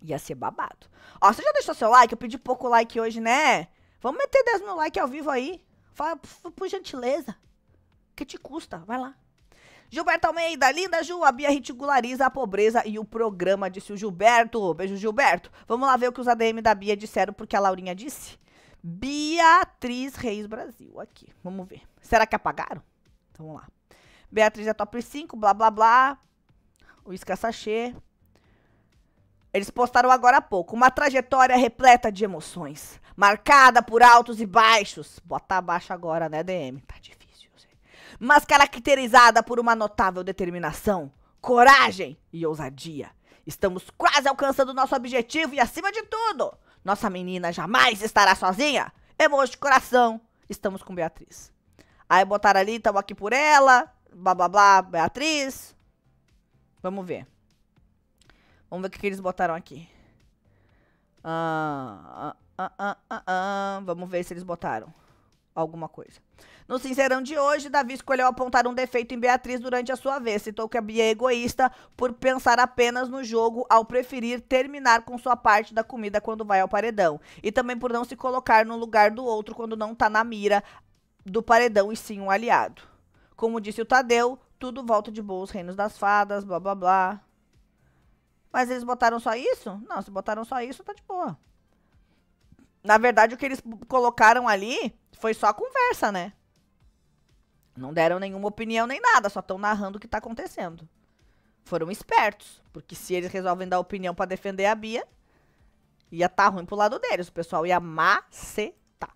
S1: Ia ser babado. Ó, você já deixou seu like? Eu pedi pouco like hoje, né? Vamos meter 10 mil likes ao vivo aí. Fala, por, gentileza. Que te custa? Vai lá. Gilberto Almeida, linda Ju, a Bia ritigulariza a pobreza e o programa, disse o Gilberto. Beijo, Gilberto. Vamos lá ver o que os ADM da Bia disseram, porque a Laurinha disse. Beatriz Reis Brasil, aqui. Vamos ver. Será que apagaram? Então, vamos lá. Beatriz é top 5, blá, blá, blá. Isca Sachê. Eles postaram agora há pouco uma trajetória repleta de emoções, marcada por altos e baixos. Botar abaixo agora, né, DM? Tá difícil, sei. Mas caracterizada por uma notável determinação, coragem e ousadia. Estamos quase alcançando nosso objetivo e, acima de tudo, nossa menina jamais estará sozinha. Emoji de coração. Estamos com Beatriz. Aí botaram ali, estamos aqui por ela, blá blá blá, Beatriz. Vamos ver. Vamos ver o que, que eles botaram aqui. Ah ah ah, ah, ah, ah, Vamos ver se eles botaram alguma coisa. No Sincerão de hoje, Davi escolheu apontar um defeito em Beatriz durante a sua vez. Citou que a Bia é egoísta por pensar apenas no jogo ao preferir terminar com sua parte da comida quando vai ao paredão. E também por não se colocar no lugar do outro quando não tá na mira do paredão e sim um aliado. Como disse o Tadeu, tudo volta de boa reinos das fadas, blá blá blá. Mas eles botaram só isso? Não, se botaram só isso, tá de boa. Na verdade, o que eles colocaram ali foi só conversa, né? Não deram nenhuma opinião nem nada, só estão narrando o que tá acontecendo. Foram espertos, porque se eles resolvem dar opinião para defender a Bia, ia tá ruim pro lado deles, o pessoal ia macetar.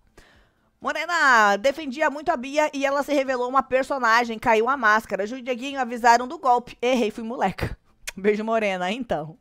S1: Morena defendia muito a Bia e ela se revelou uma personagem, caiu a máscara. Ju e Dieguinho avisaram do golpe. Errei, fui moleca. [laughs] Beijo, Morena. Então.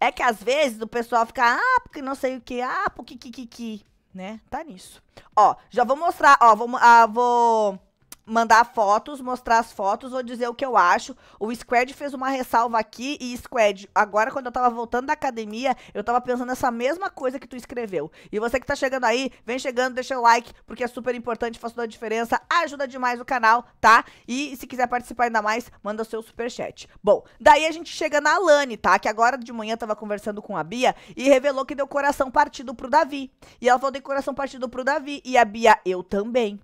S1: É que às vezes o pessoal fica, ah, porque não sei o que, ah, porque que, que, que, né? Tá nisso. Ó, já vou mostrar, ó, vou, ah, vou mandar fotos, mostrar as fotos ou dizer o que eu acho. O Squad fez uma ressalva aqui e Squad, agora quando eu tava voltando da academia, eu tava pensando nessa mesma coisa que tu escreveu. E você que tá chegando aí, vem chegando, deixa o like, porque é super importante, faz toda a diferença, ajuda demais o canal, tá? E se quiser participar ainda mais, manda o seu super chat. Bom, daí a gente chega na Alane, tá? Que agora de manhã tava conversando com a Bia e revelou que deu coração partido pro Davi. E ela falou de coração partido pro Davi e a Bia eu também.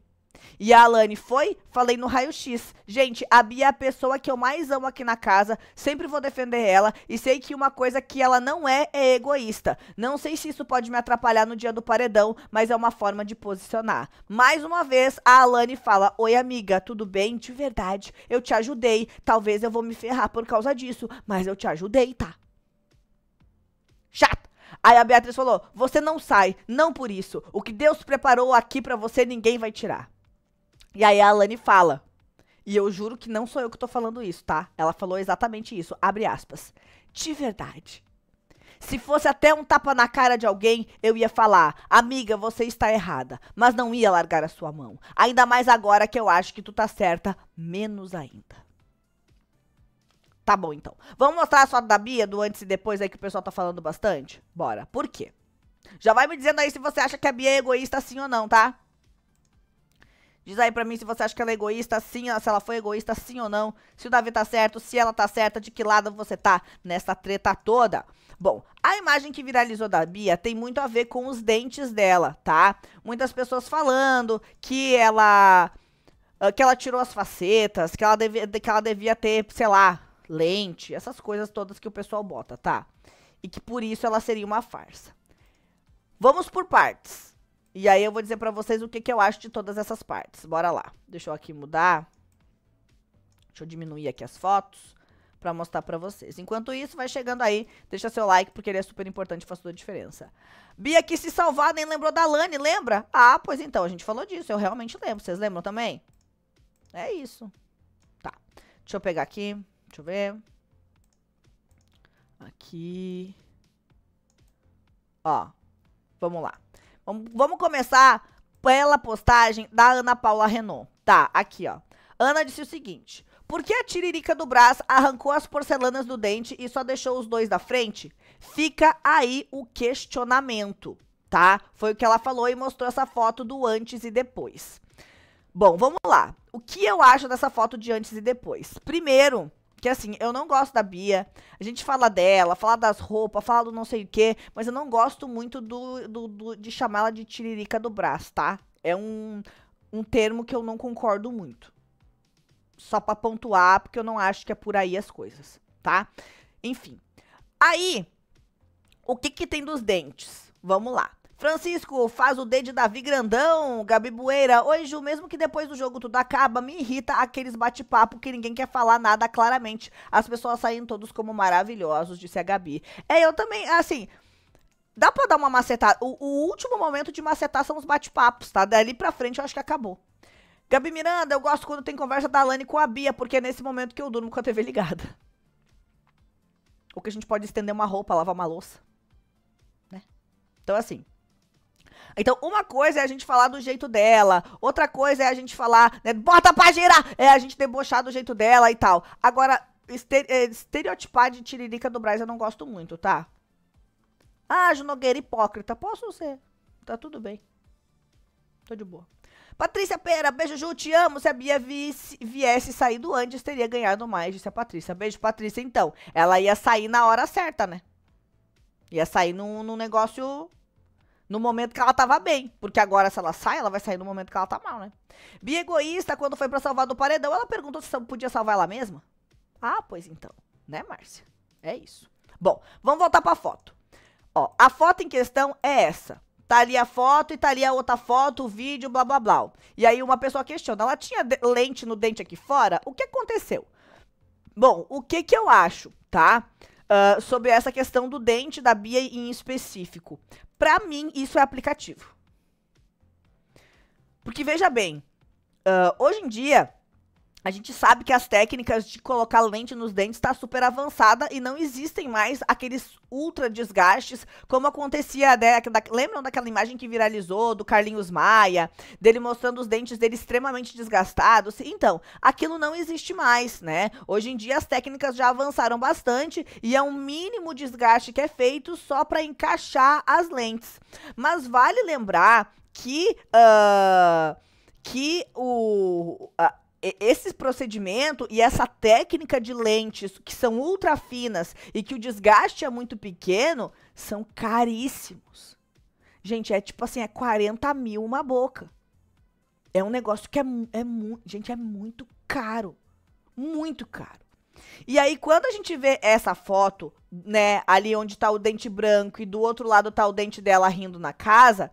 S1: E a Alane foi? Falei no raio-x. Gente, a Bia é a pessoa que eu mais amo aqui na casa, sempre vou defender ela e sei que uma coisa que ela não é é egoísta. Não sei se isso pode me atrapalhar no dia do paredão, mas é uma forma de posicionar. Mais uma vez, a Alane fala: Oi, amiga, tudo bem? De verdade, eu te ajudei. Talvez eu vou me ferrar por causa disso, mas eu te ajudei, tá? Chato! Aí a Beatriz falou: Você não sai, não por isso. O que Deus preparou aqui para você, ninguém vai tirar. E aí a Alane fala. E eu juro que não sou eu que tô falando isso, tá? Ela falou exatamente isso. Abre aspas. De verdade. Se fosse até um tapa na cara de alguém, eu ia falar: "Amiga, você está errada", mas não ia largar a sua mão. Ainda mais agora que eu acho que tu tá certa, menos ainda. Tá bom então. Vamos mostrar a foto da Bia do antes e depois aí que o pessoal tá falando bastante? Bora. Por quê? Já vai me dizendo aí se você acha que a Bia é egoísta sim ou não, tá? Diz aí pra mim se você acha que ela é egoísta, sim, se ela foi egoísta, sim ou não. Se o Davi tá certo, se ela tá certa, de que lado você tá nessa treta toda. Bom, a imagem que viralizou da Bia tem muito a ver com os dentes dela, tá? Muitas pessoas falando que ela. Ah, que ela tirou as facetas, que ela, devia, que ela devia ter, sei lá, lente, essas coisas todas que o pessoal bota, tá? E que por isso ela seria uma farsa. Vamos por partes. E aí eu vou dizer para vocês o que, que eu acho de todas essas partes. Bora lá. Deixa eu aqui mudar. Deixa eu diminuir aqui as fotos para mostrar para vocês. Enquanto isso, vai chegando aí, deixa seu like, porque ele é super importante, faz toda a diferença. Bia que se salvar, nem lembrou da Lani, lembra? Ah, pois então, a gente falou disso, eu realmente lembro. Vocês lembram também? É isso. Tá. Deixa eu pegar aqui, deixa eu ver. Aqui. Ó, vamos lá. Vamos, vamos começar pela postagem da Ana Paula Renault. Tá, aqui, ó. Ana disse o seguinte: Por que a tiririca do Brás arrancou as porcelanas do dente e só deixou os dois da frente? Fica aí o questionamento, tá? Foi o que ela falou e mostrou essa foto do antes e depois. Bom, vamos lá. O que eu acho dessa foto de antes e depois? Primeiro, que assim, eu não gosto da Bia. A gente fala dela, fala das roupas, fala do não sei o quê, mas eu não gosto muito do, do, do de chamar ela de tiririca do braço, tá? É um, um termo que eu não concordo muito. Só pra pontuar, porque eu não acho que é por aí as coisas, tá? Enfim. Aí, o que que tem dos dentes? Vamos lá. Francisco, faz o dedo de Davi grandão. Gabi Bueira, oi Ju, mesmo que depois do jogo tudo acaba, me irrita aqueles bate-papo que ninguém quer falar nada claramente. As pessoas saem todos como maravilhosos, disse a Gabi. É, eu também, assim, dá pra dar uma macetada. O, o último momento de macetar são os bate-papos, tá? Dali pra frente eu acho que acabou. Gabi Miranda, eu gosto quando tem conversa da Lani com a Bia, porque é nesse momento que eu durmo com a TV ligada. Ou que a gente pode estender uma roupa, lavar uma louça. Né? Então, assim, então, uma coisa é a gente falar do jeito dela, outra coisa é a gente falar, né, bota pra girar, é a gente debochar do jeito dela e tal. Agora, eh, estereotipar de tiririca do Braz eu não gosto muito, tá? Ah, Junogueira hipócrita. Posso ser. Tá tudo bem. Tô de boa. Patrícia Pera, beijo, Ju, te amo. Se a Bia viesse, viesse saído antes, teria ganhado mais, disse a Patrícia. Beijo, Patrícia. Então, ela ia sair na hora certa, né? Ia sair num, num negócio no momento que ela tava bem. Porque agora, se ela sai, ela vai sair no momento que ela tá mal, né? Bia egoísta, quando foi para salvar do paredão, ela perguntou se podia salvar ela mesma. Ah, pois então. Né, Márcia? É isso. Bom, vamos voltar pra foto. Ó, a foto em questão é essa. Tá ali a foto e tá ali a outra foto, o vídeo, blá blá blá. E aí uma pessoa questiona, ela tinha lente no dente aqui fora? O que aconteceu? Bom, o que que eu acho, tá? Uh, sobre essa questão do dente da Bia em específico. Para mim, isso é aplicativo. Porque veja bem, uh, hoje em dia, a gente sabe que as técnicas de colocar lente nos dentes está super avançada e não existem mais aqueles ultra desgastes como acontecia, né, da, lembram daquela imagem que viralizou do Carlinhos Maia, dele mostrando os dentes dele extremamente desgastados? Então, aquilo não existe mais, né? Hoje em dia as técnicas já avançaram bastante e é um mínimo desgaste que é feito só para encaixar as lentes. Mas vale lembrar que uh, que o uh, esse procedimento e essa técnica de lentes que são ultra finas e que o desgaste é muito pequeno são caríssimos. Gente, é tipo assim, é 40 mil uma boca. É um negócio que é, é muito. Gente, é muito caro. Muito caro. E aí, quando a gente vê essa foto, né, ali onde tá o dente branco e do outro lado tá o dente dela rindo na casa,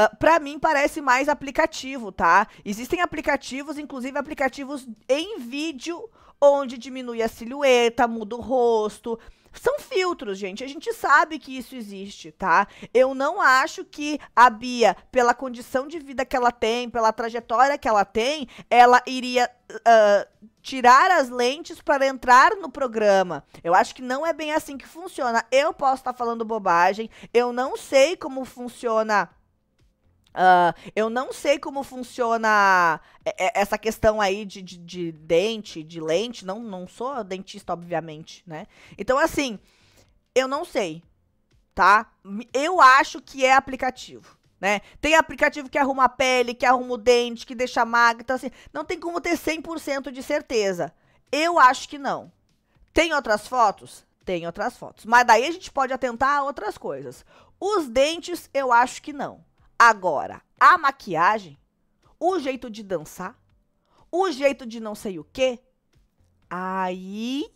S1: ah, para mim parece mais aplicativo, tá? Existem aplicativos, inclusive aplicativos em vídeo, onde diminui a silhueta, muda o rosto. São filtros, gente. A gente sabe que isso existe, tá? Eu não acho que a Bia, pela condição de vida que ela tem, pela trajetória que ela tem, ela iria uh, tirar as lentes para entrar no programa. Eu acho que não é bem assim que funciona. Eu posso estar tá falando bobagem. Eu não sei como funciona Uh, eu não sei como funciona é, é, essa questão aí de, de, de, dente, de lente. Não, não sou dentista, obviamente, né? Então, assim, eu não sei, tá? Eu acho que é aplicativo. Né? Tem aplicativo que arruma a pele, que arruma o dente, que deixa magra, então assim, não tem como ter 100% de certeza. Eu acho que não. Tem outras fotos? Tem outras fotos. Mas daí a gente pode atentar a outras coisas. Os dentes, eu acho que não Agora, a maquiagem, o jeito de dançar, o jeito de não sei o quê, aí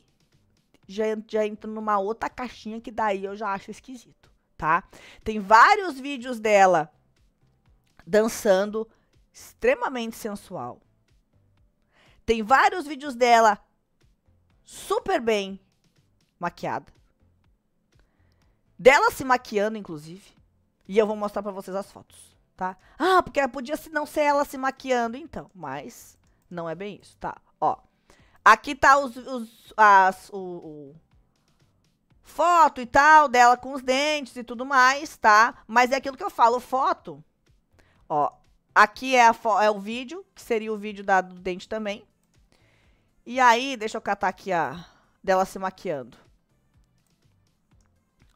S1: já, já entra numa outra caixinha que daí eu já acho esquisito, tá? Tem vários vídeos dela dançando extremamente sensual. Tem vários vídeos dela super bem maquiada. Dela se maquiando, inclusive. E eu vou mostrar para vocês as fotos, tá? Ah, porque podia se não ser ela se maquiando, então. Mas não é bem isso, tá? Ó, aqui tá os, os as, o, o foto e tal dela com os dentes e tudo mais, tá? Mas é aquilo que eu falo, foto. Ó, aqui é, é o vídeo, que seria o vídeo da, do dente também. E aí, deixa eu catar aqui a dela se maquiando.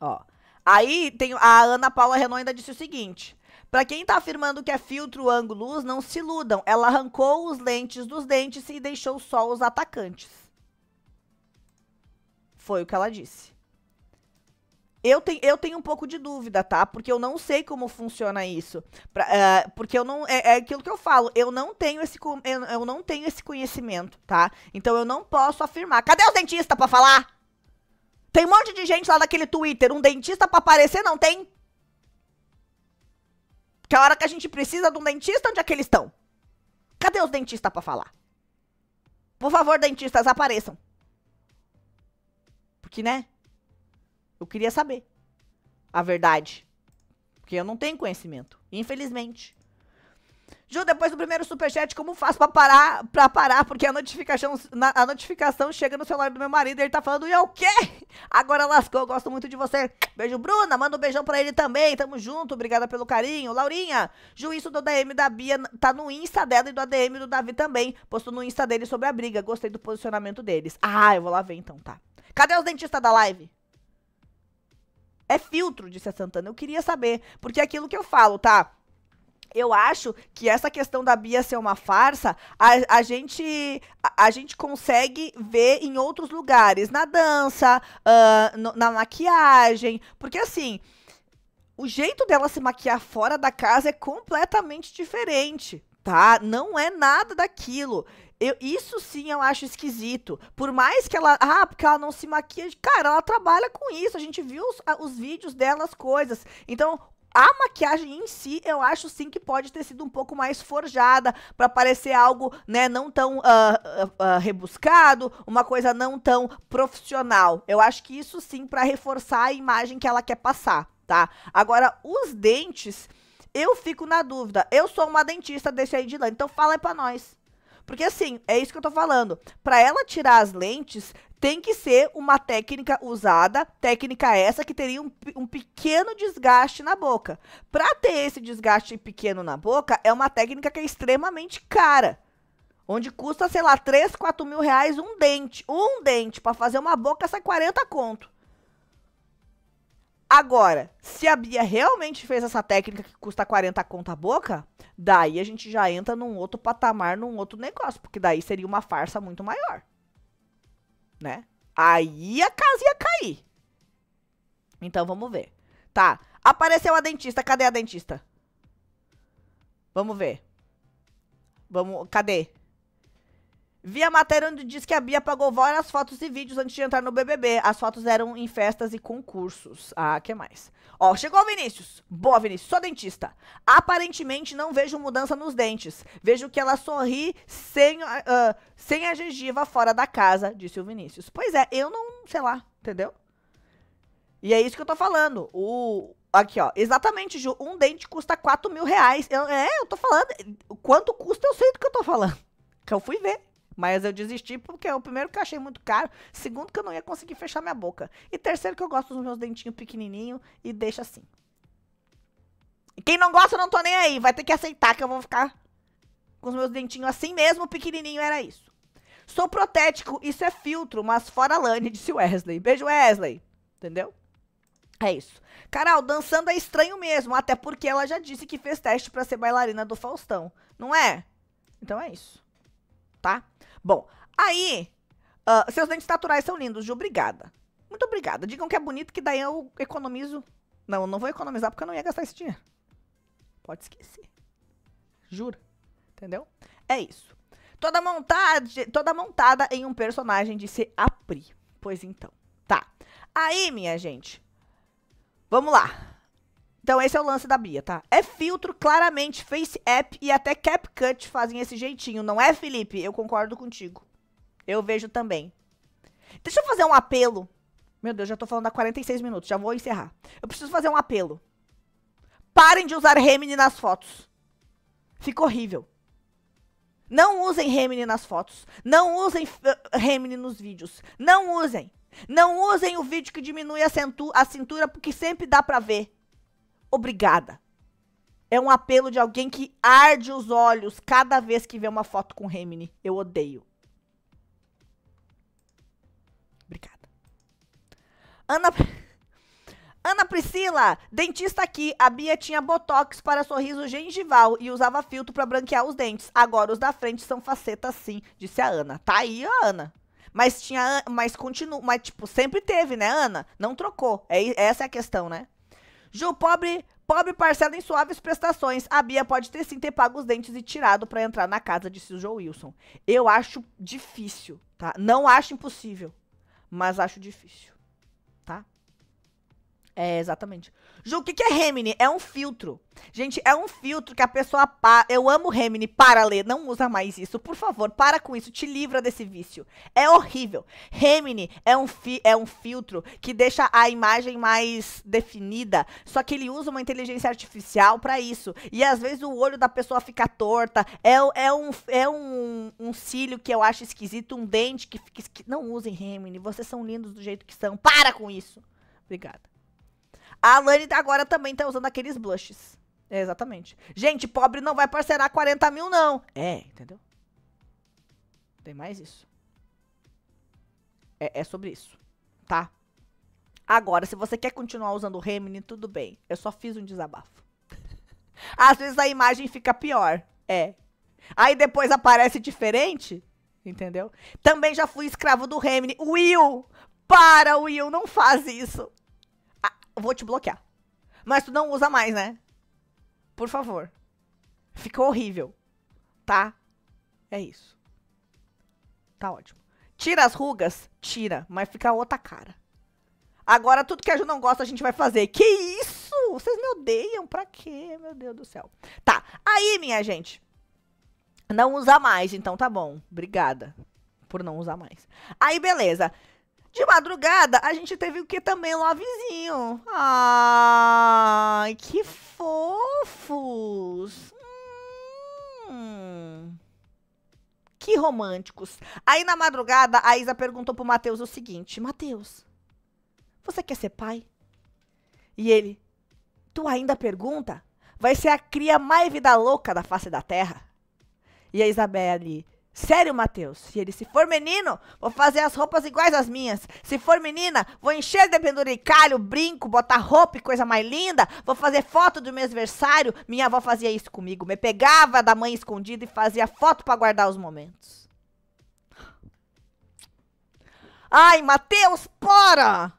S1: Ó. Aí tem, a Ana Paula Renault ainda disse o seguinte. Para quem está afirmando que é filtro, ângulo, luz, não se iludam. Ela arrancou os lentes dos dentes e deixou só os atacantes. Foi o que ela disse. Eu, te, eu tenho um pouco de dúvida, tá? Porque eu não sei como funciona isso. Pra, uh, porque eu não. É, é, aquilo que eu falo. Eu não tenho esse eu, eu não tenho esse conhecimento, tá? Então eu não posso afirmar. Cadê o dentista para falar? Tem um monte de gente lá naquele Twitter, um dentista pra aparecer não tem? Que a hora que a gente precisa de um dentista, onde é que eles estão? Cadê os dentistas pra falar? Por favor, dentistas, apareçam. Porque, né? Eu queria saber a verdade. Porque eu não tenho conhecimento, infelizmente. Ju, depois do primeiro superchat, como faço pra parar? Para parar, porque a notificação, a notificação chega no celular do meu marido e ele tá falando, e é o quê? Agora lascou, eu gosto muito de você. Beijo, Bruna. Manda um beijão pra ele também. Tamo junto, obrigada pelo carinho. Laurinha, Ju, isso do DM da Bia tá no Insta dela e do ADM do Davi também. Postou no Insta dele sobre a briga. Gostei do posicionamento deles. Ah, eu vou lá ver então, tá. Cadê os dentistas da live? É filtro, disse a Santana. Eu queria saber. Porque é aquilo que eu falo, tá? eu acho que essa questão da Bia ser uma farsa, a, a gente a, a, gente consegue ver em outros lugares, na dança, uh, no, na maquiagem, porque assim, o jeito dela se maquiar fora da casa é completamente diferente, tá? Não é nada daquilo. Eu, isso sim eu acho esquisito. Por mais que ela. Ah, porque ela não se maquia. Cara, ela trabalha com isso. A gente viu os, os vídeos dela, as coisas. Então, a maquiagem em si, eu acho sim que pode ter sido um pouco mais forjada para parecer algo, né, não tão uh, uh, uh, rebuscado, uma coisa não tão profissional. Eu acho que isso sim para reforçar a imagem que ela quer passar, tá? Agora, os dentes, eu fico na dúvida. Eu sou uma dentista desse aí de lá, então fala aí para nós. Porque assim, é isso que eu tô falando. Para ela tirar as lentes, tem que ser uma técnica usada, técnica essa que teria um, um pequeno desgaste na boca. Para ter esse desgaste pequeno na boca, é uma técnica que é extremamente cara. Onde custa, sei lá, 3, 4 mil reais um dente. Um dente. para fazer uma boca sai 40 conto. Agora, se a Bia realmente fez essa técnica que custa 40 conta a boca, daí a gente já entra num outro patamar, num outro negócio, porque daí seria uma farsa muito maior. Né? Aí a casa ia cair. Então vamos ver. Tá, apareceu a dentista, cadê a dentista? Vamos ver. Vamos, cadê? Vi a matéria onde diz que a Bia pagou várias fotos e vídeos antes de entrar no BBB. As fotos eram em festas e concursos. Ah, que mais? Ó, chegou o Vinícius. Boa, Vinícius, sou dentista. Aparentemente não vejo mudança nos dentes. Vejo que ela sorri sem, uh, sem a gengiva fora da casa, disse o Vinícius. Pois é, eu não, sei lá, entendeu? E é isso que eu tô falando. O, Aqui, ó. Exatamente, Ju. Um dente custa 4 mil reais. Eu, é, eu tô falando. Quanto custa, eu sei do que eu tô falando. [laughs] Que eu fui ver. Mas eu desisti porque é o primeiro que eu achei muito caro, segundo que eu não ia conseguir fechar minha boca e terceiro que eu gosto dos meus dentinhos pequenininho e deixa assim. quem não gosta, eu não tô nem aí, vai ter que aceitar que eu vou ficar com os meus dentinhos assim mesmo, pequenininho era isso. Sou protético, isso é filtro, mas fora Lani, disse Wesley. Beijo, Wesley. Entendeu? É isso. Carol, dançando é estranho mesmo, até porque ela já disse que fez teste para ser bailarina do Faustão, não é? Então é isso. Tá? Bom, aí, uh, seus dentes naturais são lindos, obrigada. Muito obrigada. Digam que é bonito, que daí eu economizo. Não, eu não vou economizar porque eu não ia gastar esse dinheiro. Pode esquecer. Juro. Entendeu? É isso. Toda montada, toda montada em um personagem de se apri. Pois então. Tá. Aí, minha gente. Vamos lá. Então esse é o lance da Bia, tá? É filtro, claramente, Face App e até CapCut fazem esse jeitinho, não é, Felipe? Eu concordo contigo. Eu vejo também. Deixa eu fazer um apelo. Meu Deus, já tô falando há 46 minutos, já vou encerrar. Eu preciso fazer um apelo. Parem de usar Remini nas fotos. Fica horrível. Não usem Remini nas fotos. Não usem eh, Remini nos vídeos. Não usem. Não usem o vídeo que diminui a, cintura porque sempre dá pra ver obrigada. É um apelo de alguém que arde os olhos cada vez que vê uma foto com Remini. Eu odeio. Obrigada. Ana. Ana Priscila, dentista aqui. A Bia tinha botox para sorriso gengival e usava filtro para branquear os dentes. Agora os da frente são facetas sim, disse a Ana. Tá aí Ana. Mas tinha, mas continua, mas tipo, sempre teve, né, Ana? Não trocou. É, essa é a questão, né? Ju, pobre, pobre parcela em suaves prestações. A Bia pode ter sim ter pago os dentes e tirado para entrar na casa de Sir Joe Wilson. Eu acho difícil, tá? Não acho impossível, mas acho difícil, tá? É, exatamente. Ju, o que, que é Remini? É um filtro. Gente, é um filtro que a pessoa. Pa... Eu amo Remini, para ler, não usa mais isso. Por favor, para com isso, te livra desse vício. É horrível. Remini é um, fi... é um filtro que deixa a imagem mais definida, só que ele usa uma inteligência artificial para isso. E às vezes o olho da pessoa fica torta, é, é, um, é um, um cílio que eu acho esquisito, um dente que fica Não usem Remini, vocês são lindos do jeito que são. Para com isso. Obrigada. A Alane tá agora também tá usando aqueles blushes. É, exatamente. Gente, pobre não vai parcerar 40 mil, não. É, entendeu? Tem mais isso. É, é sobre isso, tá? Agora, se você quer continuar usando o Remini, tudo bem. Eu só fiz um desabafo. [laughs] Às vezes a imagem fica pior. É. Aí depois aparece diferente, entendeu? Também já fui escravo do Remini. Will! Para, Will, não faz isso vou te bloquear. Mas tu não usa mais, né? Por favor. Ficou horrível. Tá? É isso. Tá ótimo. Tira as rugas? Tira, mas fica outra cara. Agora, tudo que a Ju não gosta, a gente vai fazer. Que isso? Vocês me odeiam? Pra quê? Meu Deus do céu. Tá. Aí, minha gente. Não usa mais, então tá bom. Obrigada por não usar mais. Aí, beleza. De madrugada, a gente teve o que também lá vizinho. Ai, que fofos! Hum, que românticos. Aí na madrugada, a Isa perguntou pro Matheus o seguinte: Matheus, você quer ser pai? E ele, tu ainda pergunta? Vai ser a cria mais vida louca da face da terra? E a Isabelle, Sério, Mateus? E ele, se for menino, vou fazer as roupas iguais às minhas. Se for menina, vou encher de penduricalho, brinco, botar roupa e coisa mais linda. Vou fazer foto do meu aniversário. Minha avó fazia isso comigo. Me pegava da mãe escondida e fazia foto para guardar os momentos. Ai, Mateus, para!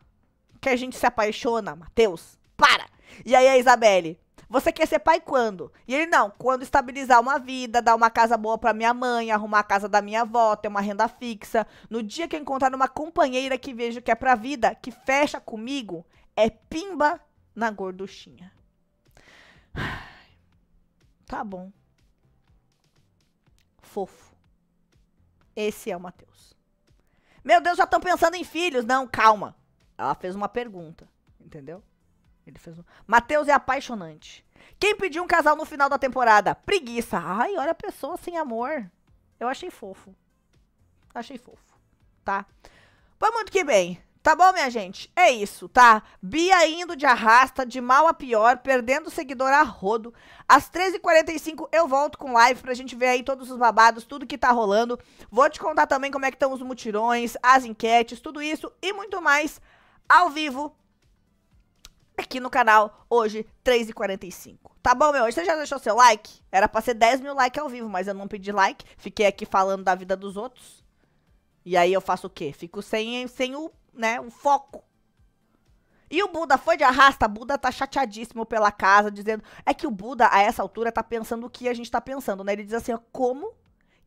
S1: Que a gente se apaixona, Mateus. Para! E aí a Isabelle, você quer ser pai quando? E ele, não, quando estabilizar uma vida, dar uma casa boa para minha mãe, arrumar a casa da minha avó, ter uma renda fixa. No dia que eu encontrar uma companheira que vejo que é pra vida, que fecha comigo, é pimba na gorduchinha. [sighs] Tá bom. Fofo. Esse é o Matheus. Meu Deus, já estão pensando em filhos. Não, calma. Ela fez uma pergunta, entendeu? Ele fez um... Matheus é apaixonante. Quem pediu um casal no final da temporada? Preguiça. Ai, olha a pessoa sem amor. Eu achei fofo. Achei fofo. Tá? Foi muito que bem. Tá bom, minha gente? É isso, tá? Bia indo de arrasta, de mal a pior, perdendo seguidor a rodo. Às 13h45 eu volto com live pra gente ver aí todos os babados, tudo que tá rolando. Vou te contar também como é que estão os mutirões, as enquetes, tudo isso e muito mais ao vivo aqui no canal hoje, 3h45. Tá bom, meu? Você já deixou seu like? Era pra ser 10 mil likes ao vivo, mas eu não pedi like. Fiquei aqui falando da vida dos outros. E aí eu faço o quê? Fico sem, sem o, né, o foco. E o Buda foi de arrasta, Buda tá chateadíssimo pela casa, dizendo... É que o Buda, a essa altura, tá pensando o que a gente tá pensando, né? Ele diz assim, como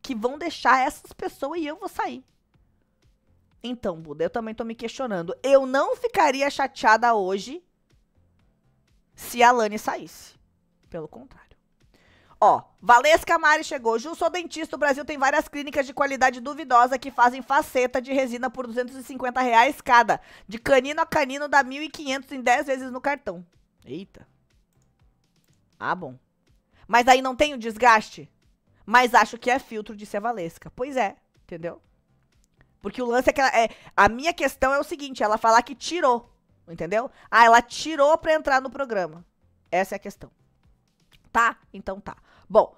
S1: que vão deixar essas pessoas e eu vou sair? Então, Buda, eu também tô me questionando. Eu não ficaria chateada hoje se a Lani saísse. Pelo contrário. Ó, Valesca Mari chegou. Ju, sou dentista. O Brasil tem várias clínicas de qualidade duvidosa que fazem faceta de resina por 250 reais cada. De canino a canino dá 1.500 em 10 vezes no cartão. Eita. Ah, bom. Mas aí não tem o desgaste? Mas acho que é filtro, disse a Valesca. Pois é, entendeu? Porque o lance é que ela, é, a minha questão é o seguinte, ela falar que tirou. Entendeu? Ah, ela tirou para entrar no programa. Essa é a questão. Tá? Então tá. Bom,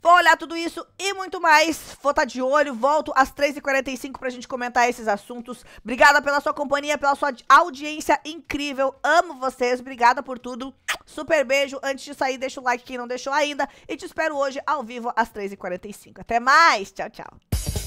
S1: vou olhar tudo isso e muito mais. Vou estar tá de olho. Volto às 3h45 pra gente comentar esses assuntos. Obrigada pela sua companhia, pela sua audiência incrível. Amo vocês. Obrigada por tudo. Super beijo. Antes de sair, deixa o like quem não deixou ainda. E te espero hoje ao vivo às 3h45. Até mais. Tchau, tchau.